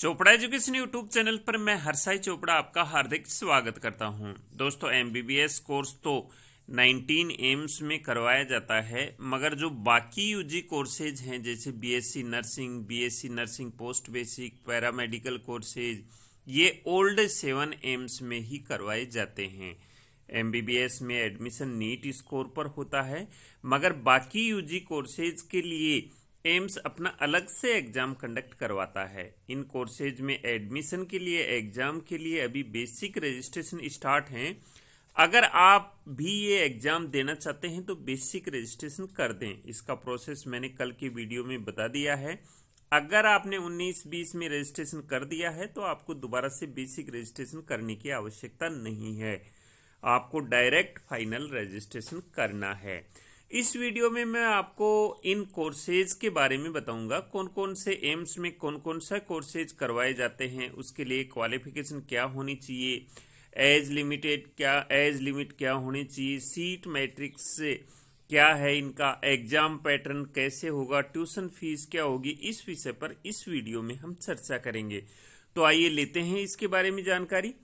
Chopra education YouTube channel पर मैं हरसाई चोपड़ा आपका हार्दिक स्वागत करता हूं। दोस्तों एमबीबीएस कोर्स तो 19 एम्स में करवाया जाता है मगर जो बाकी यूजी कोर्सेज हैं जैसे BSc nursing BSc nursing post basic paramedical courses ये ओल्ड सेवन एम्स में ही करवाए जाते हैं एमबीबीएस में एडमिशन नीट स्कोर पर होता है मगर बाकी यूजी कोर्सेज के लिए एम्स अपना अलग से एग्ज़ाम कंडक्ट करवाता है इन कोर्सेज में एडमिशन के लिए एग्ज़ाम के लिए अभी बेसिक रजिस्ट्रेशन स्टार्ट हैं अगर आप भी ये एग्ज़ाम देना चाहते हैं तो बेसिक रजिस्ट्रेशन कर दें इसका प्रोसेस मैंने कल की वीडियो में बता दिया है अगर आपने 19-20 में रजिस्ट्रेशन कर दिया है तो आपको दोबारा से बेसिक रजिस्ट्रेशन करने की आवश्यकता नहीं है आपको डायरेक्ट फाइनल रजिस्ट्रेशन करना है इस वीडियो में मैं आपको इन कोर्सेज के बारे में बताऊंगा कौन कौन से एम्स में कौन कौन सा कोर्सेज करवाए जाते हैं उसके लिए क्वालिफिकेशन क्या होनी चाहिए एज लिमिटेड क्या एज लिमिट क्या होनी चाहिए सीट मैट्रिक्स क्या है इनका एग्जाम पैटर्न कैसे होगा ट्यूशन फीस क्या होगी इस विषय पर इस वीडियो में हम चर्चा करेंगे तो आइए लेते हैं इसके बारे में जानकारी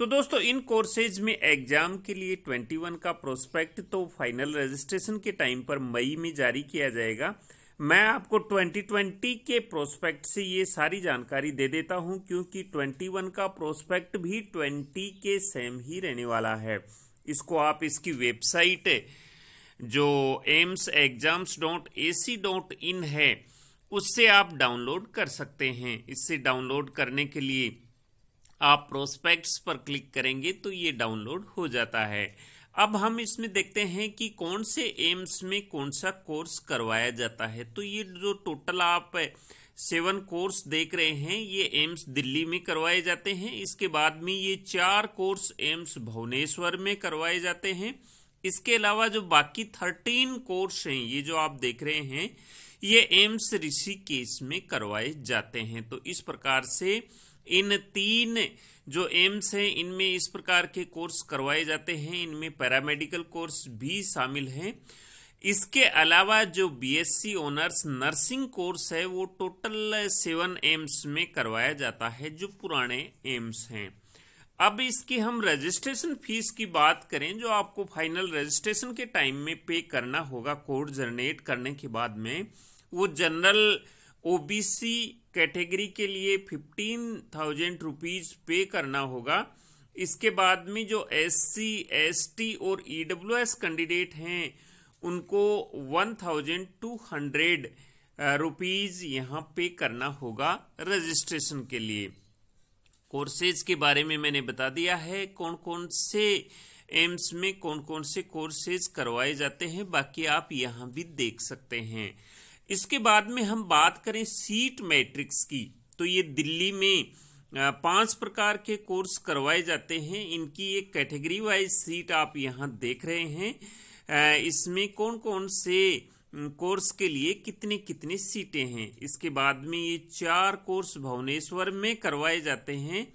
तो दोस्तों इन कोर्सेज में एग्जाम के लिए 21 का प्रोस्पेक्ट तो फाइनल रजिस्ट्रेशन के टाइम पर मई में जारी किया जाएगा मैं आपको 2020 के प्रोस्पेक्ट से ये सारी जानकारी दे देता हूं क्योंकि 21 का प्रोस्पेक्ट भी 20 के सेम ही रहने वाला है इसको आप इसकी वेबसाइट जो AIIMS exams dot A C dot in है उससे आप डाउनलोड कर सकते हैं इससे डाउनलोड करने के लिए आप प्रोस्पेक्ट्स पर क्लिक करेंगे तो ये डाउनलोड हो जाता है अब हम इसमें देखते हैं कि कौन से एम्स में कौन सा कोर्स करवाया जाता है तो ये जो टोटल आप सेवन कोर्स देख रहे हैं ये एम्स दिल्ली में करवाए जाते हैं इसके बाद में ये चार कोर्स एम्स भुवनेश्वर में करवाए जाते हैं इसके अलावा जो बाकी थर्टीन कोर्स हैं ये जो आप देख रहे हैं ये एम्स ऋषिकेश में करवाए जाते हैं तो इस प्रकार से इन तीन जो एम्स हैं इनमें इस प्रकार के कोर्स करवाए जाते हैं इनमें पैरामेडिकल कोर्स भी शामिल हैं इसके अलावा जो बीएससी ऑनर्स नर्सिंग कोर्स है वो टोटल सेवन एम्स में करवाया जाता है जो पुराने एम्स हैं अब इसकी हम रजिस्ट्रेशन फीस की बात करें जो आपको फाइनल रजिस्ट्रेशन के टाइम में पे करना होगा कोड जनरेट करने के बाद में वो जनरल ओबीसी कैटेगरी के लिए फिफ्टीन थाउजेंड रुपीज पे करना होगा इसके बाद में जो एससी एसटी और ईडब्ल्यूएस कैंडिडेट हैं उनको one thousand two hundred rupees यहाँ पे करना होगा रजिस्ट्रेशन के लिए कोर्सेज के बारे में मैंने बता दिया है कौन कौन से एम्स में कौन कौन से कोर्सेज करवाए जाते हैं बाकी आप यहाँ भी देख सकते हैं इसके बाद में हम बात करें सीट मैट्रिक्स की तो ये दिल्ली में पांच प्रकार के कोर्स करवाए जाते हैं इनकी एक कैटेगरी वाइज सीट आप यहाँ देख रहे हैं इसमें कौन कौन से कोर्स के लिए कितने कितनी सीटें हैं इसके बाद में ये चार कोर्स भुवनेश्वर में करवाए जाते हैं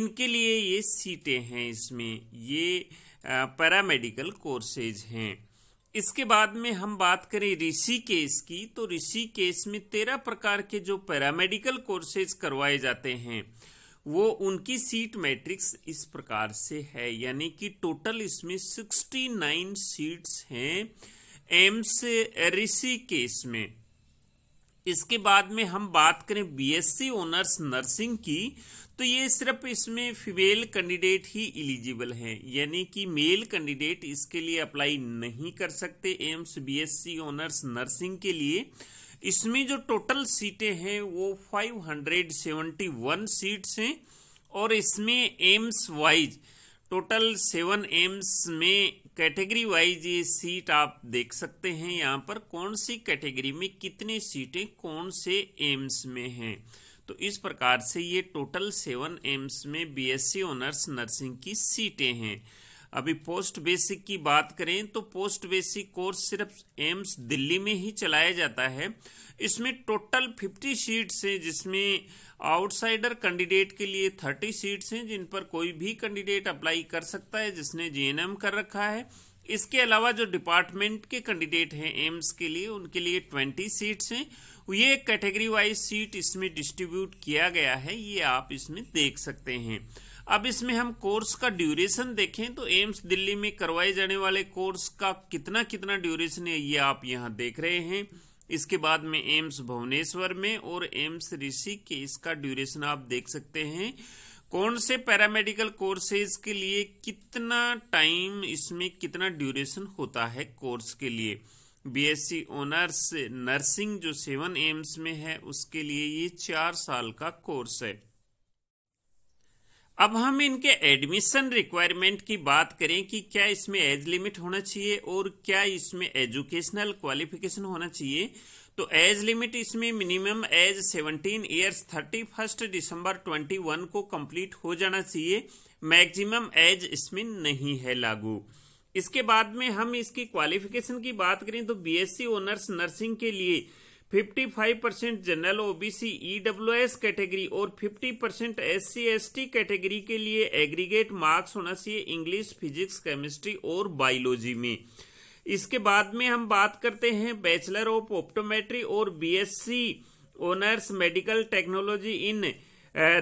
इनके लिए ये सीटें हैं इसमें ये पैरामेडिकल कोर्सेज हैं इसके बाद में हम बात करें ऋषिकेश की तो ऋषिकेश में तेरह प्रकार के जो पैरामेडिकल कोर्सेज करवाए जाते हैं वो उनकी सीट मैट्रिक्स इस प्रकार से है यानी कि टोटल इसमें सिक्सटी नाइन सीट्स हैं एम्स ऋषिकेश में इसके बाद में हम बात करें बीएससी ऑनर्स नर्सिंग की तो ये सिर्फ इसमें फीमेल कैंडिडेट ही इलिजिबल हैं यानी कि मेल कैंडिडेट इसके लिए अप्लाई नहीं कर सकते एम्स बीएससी ऑनर्स नर्सिंग के लिए इसमें जो टोटल सीटें हैं वो 571 सीट्स हैं और इसमें AIIMS wise total seven AIIMS में कैटेगरी वाइज ये सीट आप देख सकते हैं यहाँ पर कौन सी कैटेगरी में कितनी सीटें कौन से एम्स में हैं तो इस प्रकार से ये टोटल सेवन एम्स में बीएससी ऑनर्स नर्सिंग की सीटें हैं अभी पोस्ट बेसिक की बात करें तो पोस्ट बेसिक कोर्स सिर्फ एम्स दिल्ली में ही चलाया जाता है इसमें टोटल 50 सीट्स हैं जिसमें आउटसाइडर कैंडिडेट के लिए 30 सीट्स हैं जिन पर कोई भी कैंडिडेट अप्लाई कर सकता है जिसने जीएनएम कर रखा है इसके अलावा जो डिपार्टमेंट के कैंडिडेट हैं एम्स के लिए उनके लिए 20 सीट्स हैं ये कैटेगरी वाइज सीट इसमें डिस्ट्रीब्यूट किया गया है ये आप इसमें देख सकते हैं अब इसमें हम कोर्स का ड्यूरेशन देखें तो एम्स दिल्ली में करवाए जाने वाले कोर्स का कितना कितना ड्यूरेशन है ये आप यहाँ देख रहे हैं इसके बाद में एम्स भुवनेश्वर में और एम्स ऋषि के इसका ड्यूरेशन आप देख सकते हैं कौन से पैरामेडिकल कोर्सेज के लिए कितना टाइम इसमें कितना ड्यूरेशन होता है कोर्स के लिए बीएससी ऑनर्स नर्सिंग जो सेवन एम्स में है उसके लिए ये चार साल का कोर्स है अब हम इनके एडमिशन रिक्वायरमेंट की बात करें कि क्या इसमें एज लिमिट होना चाहिए और क्या इसमें एजुकेशनल क्वालिफिकेशन होना चाहिए तो एज लिमिट इसमें मिनिमम एज 17 इयर्स 31 दिसंबर 21 को कंप्लीट हो जाना चाहिए मैक्सिमम एज इसमें नहीं है लागू इसके बाद में हम इसकी क्वालिफिकेशन की बात करें तो बीएससी ऑनर्स नर्सिंग के लिए 55 percent general OBC EWS category और 50 परसेंट एस सी कैटेगरी के लिए एग्रीगेट मार्क्स होना चाहिए इंग्लिश फिजिक्स केमिस्ट्री और बायोलॉजी में इसके बाद में हम बात करते हैं बैचलर ऑफ ऑप्टोमेट्री और BSc honours medical technology in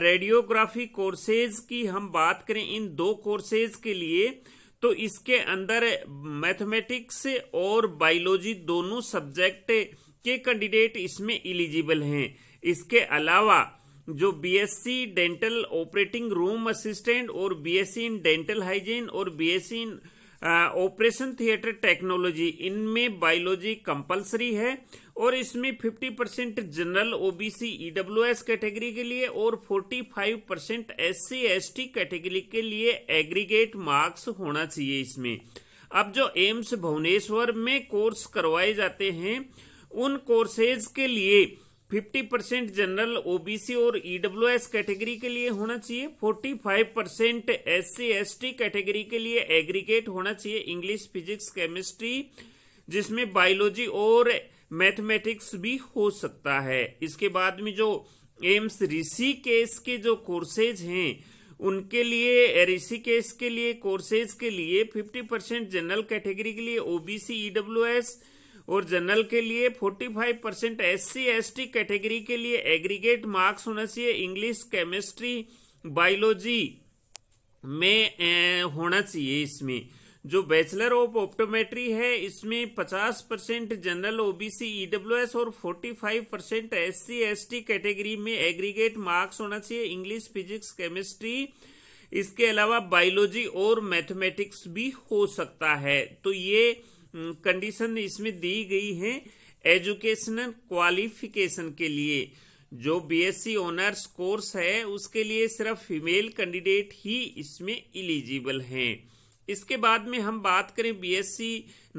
radiography courses की हम बात करें इन दो कोर्सेज के लिए तो इसके अंदर मैथमेटिक्स और बायोलॉजी दोनों सब्जेक्ट के कैंडिडेट इसमें इलिजिबल हैं इसके अलावा जो BSc dental operating room assistant और बीएससी इन डेंटल हाइजीन और BSc in operation theatre technology इनमें बायोलॉजी कंपलसरी है और इसमें 50 percent general OBC EWS category के लिए और 45 percent S C S category के लिए एग्रीगेट मार्क्स होना चाहिए इसमें अब जो एम्स भुवनेश्वर में कोर्स करवाए जाते हैं उन कोर्सेज के लिए 50 परसेंट जनरल ओबीसी और ईडब्ल्यूएस e कैटेगरी के लिए होना चाहिए 45 परसेंट एस सी कैटेगरी के लिए एग्रीगेट होना चाहिए इंग्लिश फिजिक्स केमिस्ट्री जिसमें बायोलॉजी और मैथमेटिक्स भी हो सकता है इसके बाद में जो एम्स ऋषिकेश के जो कोर्सेज हैं उनके लिए ऋषिकेश के लिए कोर्सेज के लिए 50 परसेंट जनरल कैटेगरी के लिए ओबीसी ईडब्ल्यूएस और जनरल के लिए 45 परसेंट एस सी कैटेगरी के लिए एग्रीगेट मार्क्स होना चाहिए इंग्लिश केमिस्ट्री बायोलॉजी में होना चाहिए इसमें जो बैचलर ऑफ ऑप्टोमेट्री है इसमें 50 परसेंट जनरल ओबीसी ईडब्ल्यू और 45 परसेंट एस सी कैटेगरी में एग्रीगेट मार्क्स होना चाहिए इंग्लिश फिजिक्स केमिस्ट्री इसके अलावा बायोलॉजी और मैथमेटिक्स भी हो सकता है तो ये कंडीशन हम्म, इसमें दी गई है एजुकेशनल क्वालिफिकेशन के लिए जो बीएससी ऑनर्स कोर्स है उसके लिए सिर्फ फीमेल कैंडिडेट ही इसमें इलिजिबल हैं इसके बाद में हम बात करें बीएससी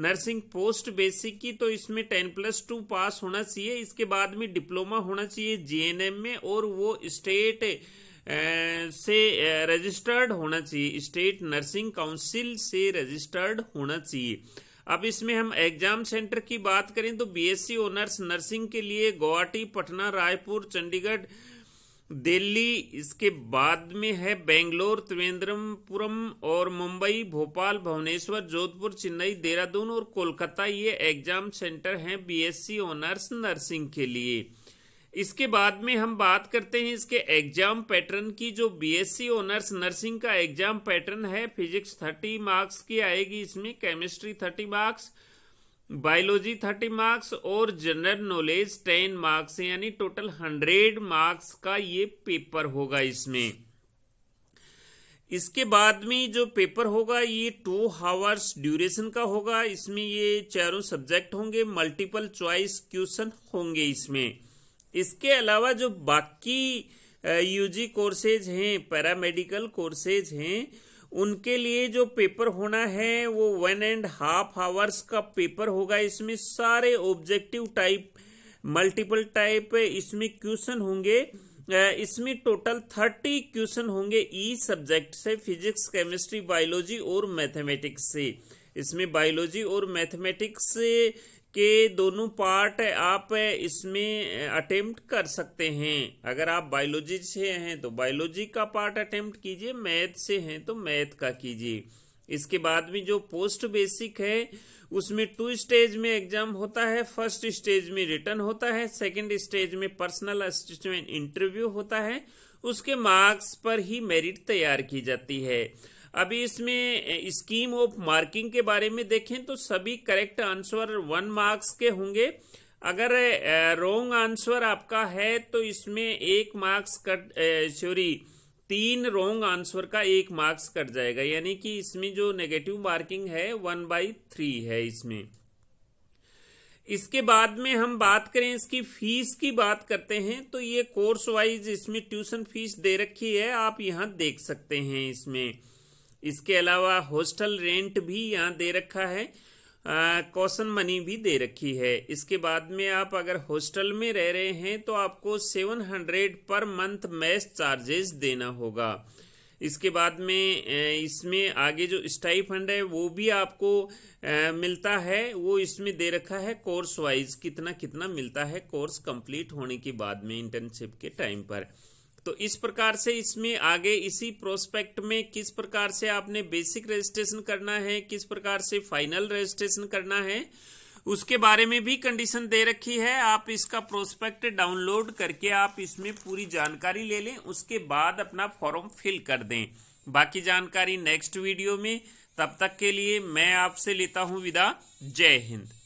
नर्सिंग पोस्ट बेसिक की तो इसमें टेन प्लस टू पास होना चाहिए इसके बाद में डिप्लोमा होना चाहिए जीएनएम में और वो स्टेट से रजिस्टर्ड होना चाहिए स्टेट नर्सिंग काउंसिल से रजिस्टर्ड होना चाहिए अब इसमें हम एग्जाम सेंटर की बात करें तो बीएससी ऑनर्स नर्सिंग के लिए गुवाहाटी पटना रायपुर चंडीगढ़ दिल्ली इसके बाद में है बेंगलोर त्रिवेंद्रमपुरम और मुंबई भोपाल भुवनेश्वर जोधपुर चेन्नई देहरादून और कोलकाता ये एग्जाम सेंटर हैं बीएससी ऑनर्स नर्सिंग के लिए इसके बाद में हम बात करते हैं इसके एग्जाम पैटर्न की जो बीएससी ऑनर्स नर्सिंग का एग्जाम पैटर्न है फिजिक्स थर्टी मार्क्स की आएगी इसमें chemistry thirty marks biology thirty marks और जनरल नॉलेज टेन मार्क्स यानी टोटल हंड्रेड मार्क्स का ये पेपर होगा इसमें इसके बाद में जो पेपर होगा ये टू हावर्स ड्यूरेशन का होगा इसमें ये चारों सब्जेक्ट होंगे मल्टीपल चॉइस क्वेश्चन होंगे इसमें इसके अलावा जो बाकी यूजी कोर्सेज हैं पैरामेडिकल कोर्सेज हैं उनके लिए जो पेपर होना है वो वन एंड हाफ आवर्स का पेपर होगा इसमें सारे ऑब्जेक्टिव टाइप मल्टीपल टाइप इसमें क्वेश्चन होंगे इसमें टोटल थर्टी क्वेश्चन होंगे ई e सब्जेक्ट से फिजिक्स केमिस्ट्री बायोलॉजी और मैथमेटिक्स से इसमें बायोलॉजी और मैथमेटिक्स के दोनों पार्ट आप इसमें अटेम्प्ट कर सकते हैं अगर आप बायोलॉजी से हैं तो बायोलॉजी का पार्ट अटेम्प्ट कीजिए मैथ से हैं तो मैथ का कीजिए इसके बाद में जो पोस्ट बेसिक है उसमें टू स्टेज में एग्जाम होता है फर्स्ट स्टेज में रिटर्न होता है सेकंड स्टेज में पर्सनल असिस्टेंट इंटरव्यू होता है उसके मार्क्स पर ही मेरिट तैयार की जाती है अभी इसमें स्कीम ऑफ मार्किंग के बारे में देखें तो सभी करेक्ट आंसर वन मार्क्स के होंगे अगर रोंग आंसर आपका है तो इसमें एक मार्क्स कट सॉरी तीन रोंग आंसर का एक मार्क्स कट जाएगा यानी कि इसमें जो नेगेटिव मार्किंग है वन बाई थ्री है इसमें इसके बाद में हम बात करें इसकी फीस की बात करते हैं तो ये कोर्स वाइज इसमें ट्यूशन फीस दे रखी है आप यहाँ देख सकते हैं इसमें इसके अलावा हॉस्टल रेंट भी यहाँ दे रखा है कौशन मनी भी दे रखी है इसके बाद में आप अगर हॉस्टल में रह रहे हैं तो आपको seven hundred per month mess charges देना होगा इसके बाद में इसमें आगे जो स्टाई फंड है वो भी आपको मिलता है वो इसमें दे रखा है कोर्स वाइज कितना कितना मिलता है कोर्स कंप्लीट होने के बाद में इंटर्नशिप के टाइम पर तो इस प्रकार से इसमें आगे इसी प्रोस्पेक्ट में किस प्रकार से आपने बेसिक रजिस्ट्रेशन करना है किस प्रकार से फाइनल रजिस्ट्रेशन करना है उसके बारे में भी कंडीशन दे रखी है आप इसका प्रोस्पेक्ट डाउनलोड करके आप इसमें पूरी जानकारी ले लें उसके बाद अपना फॉर्म फिल कर दें बाकी जानकारी नेक्स्ट वीडियो में तब तक के लिए मैं आपसे लेता हूं विदा जय हिंद